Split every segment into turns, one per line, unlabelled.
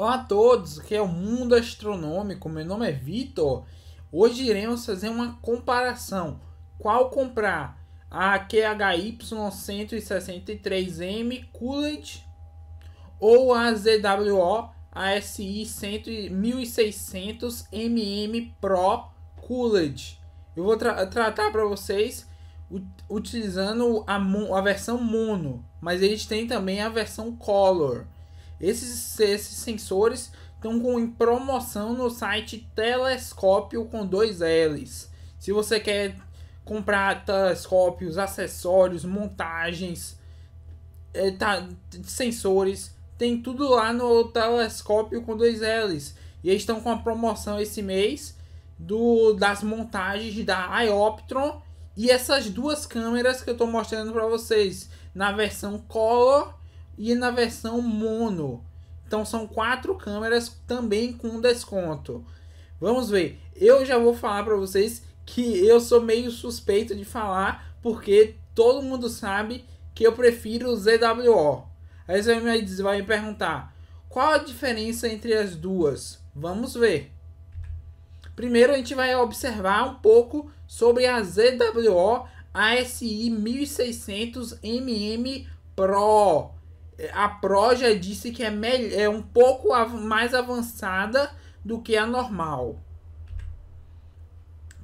Olá a todos, que é o Mundo Astronômico. Meu nome é Vitor. Hoje iremos fazer uma comparação. Qual comprar? A QHY 163M Coolidge ou a ZWO ASI 1600 MM Pro Coolidge? Eu vou tra tratar para vocês utilizando a, a versão mono, mas a gente tem também a versão color. Esses, esses sensores estão com, em promoção no site Telescópio com dois L's. Se você quer comprar telescópios, acessórios, montagens, é, tá, sensores, tem tudo lá no Telescópio com dois L's. E eles estão com a promoção esse mês do das montagens da Ioptron e essas duas câmeras que eu estou mostrando para vocês na versão Color e na versão mono. Então são quatro câmeras também com desconto. Vamos ver. Eu já vou falar para vocês que eu sou meio suspeito de falar porque todo mundo sabe que eu prefiro o ZWO. Aí você vai me, vai me perguntar qual a diferença entre as duas. Vamos ver. Primeiro a gente vai observar um pouco sobre a ZWO ASI 1600 MM Pro a Pro já disse que é, é um pouco av mais avançada do que a normal.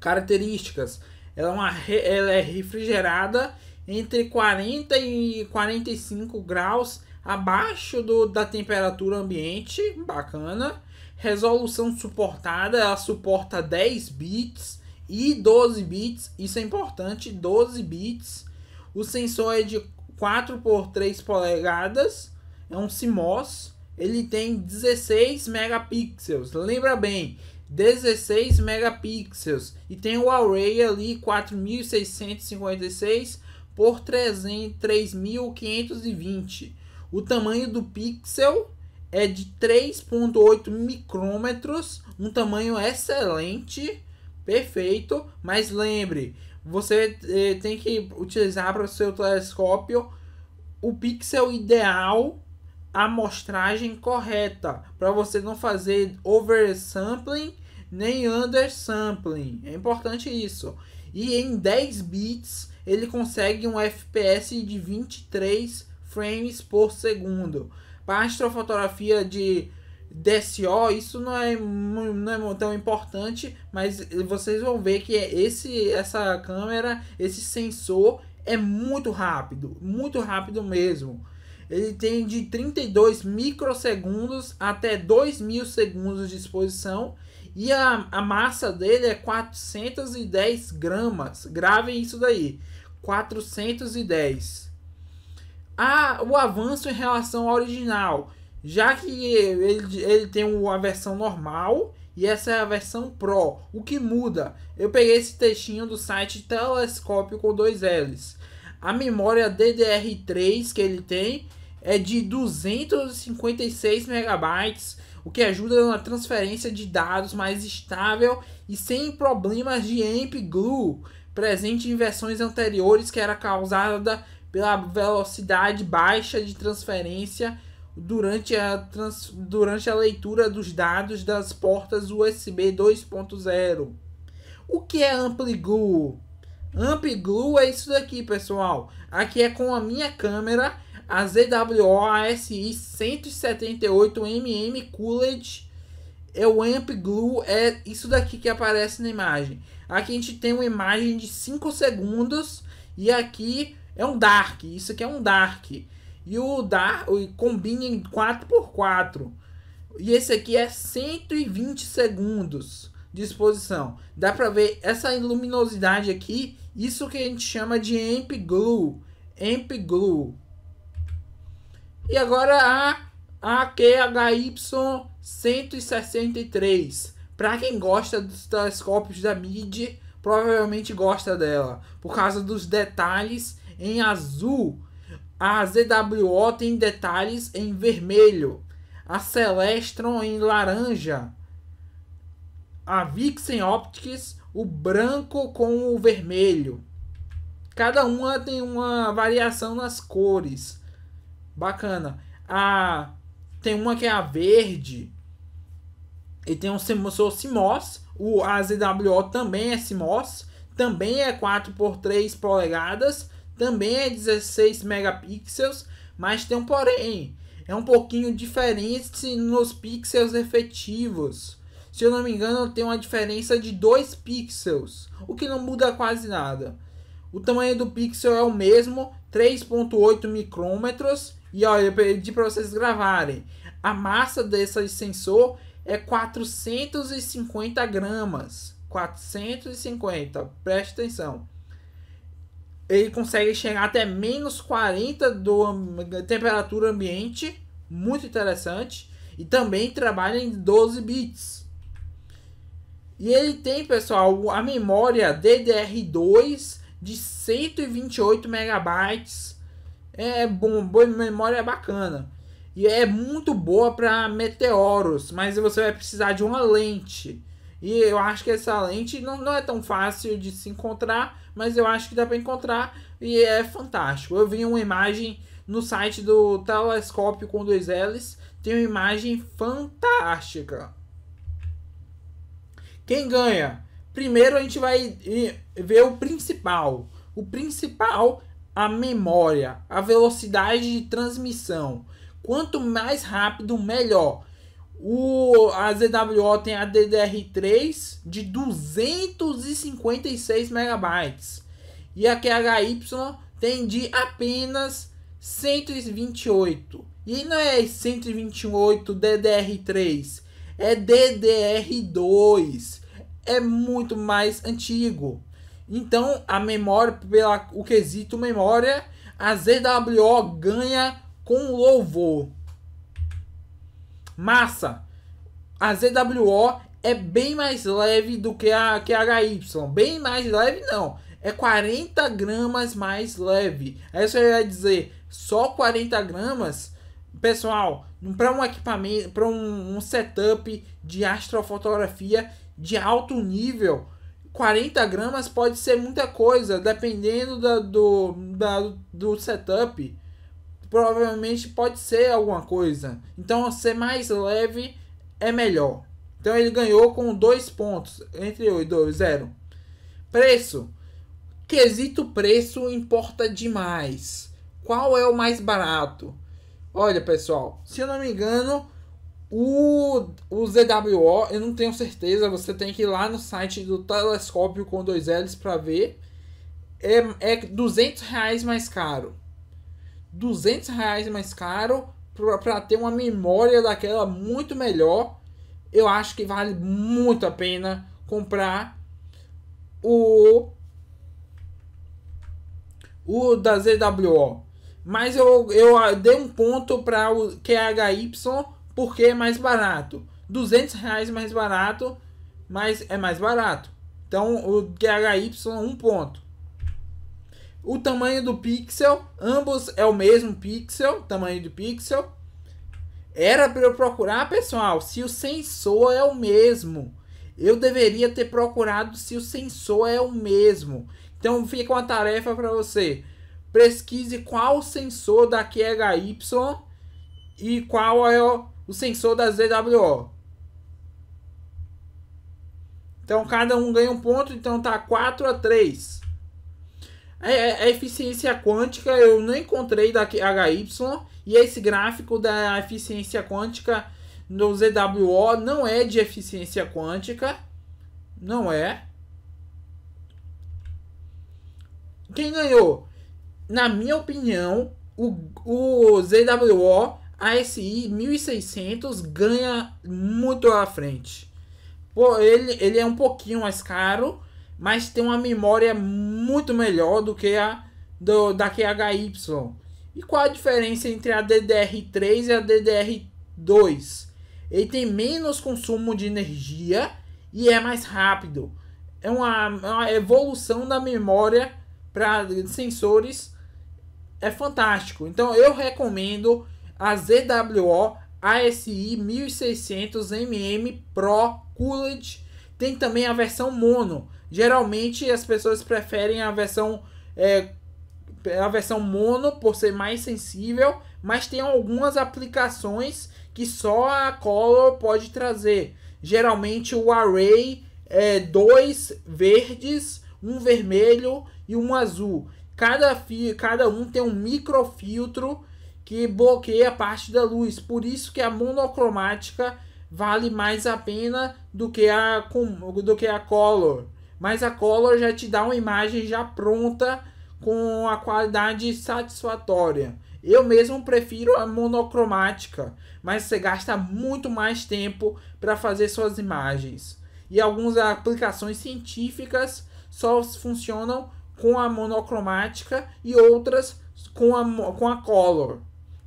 Características: ela é, uma ela é refrigerada entre 40 e 45 graus abaixo do, da temperatura ambiente. Bacana. Resolução suportada: ela suporta 10 bits e 12 bits. Isso é importante: 12 bits. O sensor é de 4 por 3 polegadas, é um CMOS, ele tem 16 megapixels, lembra bem, 16 megapixels e tem o array ali 4656 por 300, 3.520. O tamanho do pixel é de 3.8 micrômetros, um tamanho excelente, perfeito, mas lembre, você eh, tem que utilizar para o seu telescópio o pixel ideal, a amostragem correta, para você não fazer oversampling nem undersampling. É importante isso. E em 10 bits ele consegue um FPS de 23 frames por segundo. Para astrofotografia de DSO, isso não é, não é tão importante, mas vocês vão ver que é esse, essa câmera, esse sensor é muito rápido, muito rápido mesmo. Ele tem de 32 microsegundos até 2000 segundos de exposição e a, a massa dele é 410 gramas. Gravem isso daí, 410. A, o avanço em relação ao original já que ele, ele tem uma versão normal e essa é a versão Pro. O que muda? Eu peguei esse textinho do site Telescópio com dois L's. A memória DDR3 que ele tem é de 256 megabytes, o que ajuda na transferência de dados mais estável e sem problemas de AMP glue, presente em versões anteriores que era causada pela velocidade baixa de transferência durante a, trans, durante a leitura dos dados das portas USB 2.0. O que é AmpliGlue? AmpliGlue é isso daqui, pessoal. Aqui é com a minha câmera, a ZWO ASI 178mm Cooled. É o AmpGlue, é isso daqui que aparece na imagem. Aqui a gente tem uma imagem de 5 segundos e aqui é um dark, isso aqui é um dark. E o Dar o, combina em 4x4. E esse aqui é 120 segundos de exposição. Dá pra ver essa luminosidade aqui. Isso que a gente chama de Amp Glue. Amp Glue. E agora a AQHY 163. Para quem gosta dos telescópios da MIDI, provavelmente gosta dela, por causa dos detalhes em azul a ZWO tem detalhes em vermelho. A Celestron em laranja. A Vixen Optics, o branco com o vermelho. Cada uma tem uma variação nas cores. Bacana. A tem uma que é a verde. E tem um sensor CMOS. O ZWO também é CMOS. Também é 4 por 3 polegadas também é 16 megapixels, mas tem um porém, é um pouquinho diferente nos pixels efetivos. Se eu não me engano, tem uma diferença de 2 pixels, o que não muda quase nada. O tamanho do pixel é o mesmo, 3.8 micrômetros, e olha, eu pedi para vocês gravarem. A massa desse sensor é 450 gramas. 450, preste atenção ele consegue chegar até menos 40 do temperatura ambiente, muito interessante, e também trabalha em 12 bits. E ele tem, pessoal, a memória DDR2 de 128 megabytes. É, é bom, boa memória é bacana. E é muito boa para meteoros, mas você vai precisar de uma lente. E eu acho que essa lente não, não é tão fácil de se encontrar, mas eu acho que dá para encontrar e é fantástico. Eu vi uma imagem no site do Telescópio com dois L's, tem uma imagem fantástica. Quem ganha? Primeiro a gente vai ver o principal. O principal, a memória, a velocidade de transmissão. Quanto mais rápido, melhor. O, a ZWO tem a DDR3 de 256 megabytes. E a QHY tem de apenas 128. E não é 128 DDR3, é DDR2. É muito mais antigo. Então, a memória, pela o quesito memória, a ZWO ganha com louvor massa. A ZWO é bem mais leve do que a, que a HY. Bem mais leve, não. É 40 gramas mais leve. Aí você vai dizer, só 40 gramas? Pessoal, para um equipamento, para um, um setup de astrofotografia de alto nível, 40 gramas pode ser muita coisa, dependendo da, do, da, do setup provavelmente pode ser alguma coisa. Então ser mais leve é melhor. Então ele ganhou com dois pontos entre 8 e 2, 0. Preço. Quesito preço importa demais. Qual é o mais barato? Olha, pessoal, se eu não me engano, o, o ZWO, eu não tenho certeza, você tem que ir lá no site do telescópio com dois L's para ver. É, é 200 reais mais caro. 200 reais mais caro para ter uma memória daquela muito melhor. Eu acho que vale muito a pena comprar o o da ZWO. Mas eu, eu ah, dei um ponto para o QHY porque é mais barato. 200 reais mais barato, mas é mais barato. Então o QHY um ponto. O tamanho do pixel, ambos é o mesmo pixel, tamanho do pixel. Era para eu procurar, pessoal, se o sensor é o mesmo. Eu deveria ter procurado se o sensor é o mesmo. Então fica uma tarefa para você. Pesquise qual sensor da QHY e qual é o, o sensor da ZWO. Então cada um ganha um ponto, então tá 4 a 3. A, é, a é, é eficiência quântica eu não encontrei da HY e esse gráfico da eficiência quântica no ZWO não é de eficiência quântica. Não é. Quem ganhou? Na minha opinião, o, o ZWO ASI 1600 ganha muito à frente. Pô, ele, ele é um pouquinho mais caro, mas tem uma memória muito melhor do que a do, da QHY. É e qual a diferença entre a DDR3 e a DDR2? Ele tem menos consumo de energia e é mais rápido. É uma, é uma evolução da memória para sensores é fantástico. Então eu recomendo a ZWO ASI 1600 MM Pro Coolidge tem também a versão mono. Geralmente as pessoas preferem a versão é, a versão mono por ser mais sensível, mas tem algumas aplicações que só a Color pode trazer. Geralmente o array é dois verdes, um vermelho e um azul. Cada, fio, cada um tem um microfiltro que bloqueia a parte da luz. Por isso que a monocromática vale mais a pena do que a do que a Color. Mas a Color já te dá uma imagem já pronta com a qualidade satisfatória. Eu mesmo prefiro a monocromática, mas você gasta muito mais tempo para fazer suas imagens. E algumas aplicações científicas só funcionam com a monocromática e outras com a, com a color.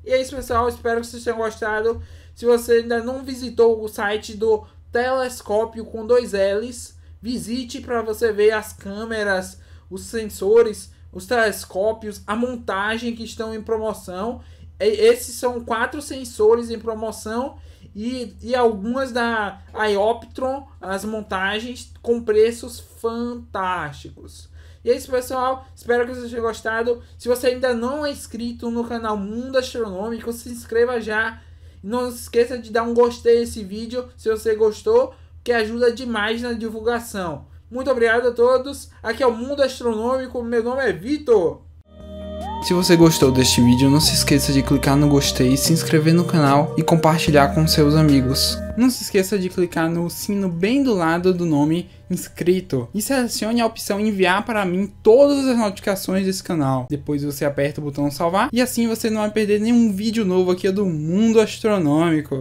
E é isso, pessoal. Espero que vocês tenham gostado. Se você ainda não visitou o site do Telescópio com dois L's, visite para você ver as câmeras, os sensores, os telescópios, a montagem que estão em promoção. Esses são quatro sensores em promoção e, e algumas da Ioptron, as montagens com preços fantásticos. E é isso, pessoal. Espero que vocês tenham gostado. Se você ainda não é inscrito no canal Mundo Astronômico, se inscreva já não se esqueça de dar um gostei nesse vídeo se você gostou, que ajuda demais na divulgação. Muito obrigado a todos. Aqui é o Mundo Astronômico. Meu nome é Vitor. Se você gostou deste vídeo, não se esqueça de clicar no gostei, se inscrever no canal e compartilhar com seus amigos. Não se esqueça de clicar no sino bem do lado do nome inscrito e selecione a opção enviar para mim todas as notificações desse canal. Depois você aperta o botão salvar e assim você não vai perder nenhum vídeo novo aqui do Mundo Astronômico.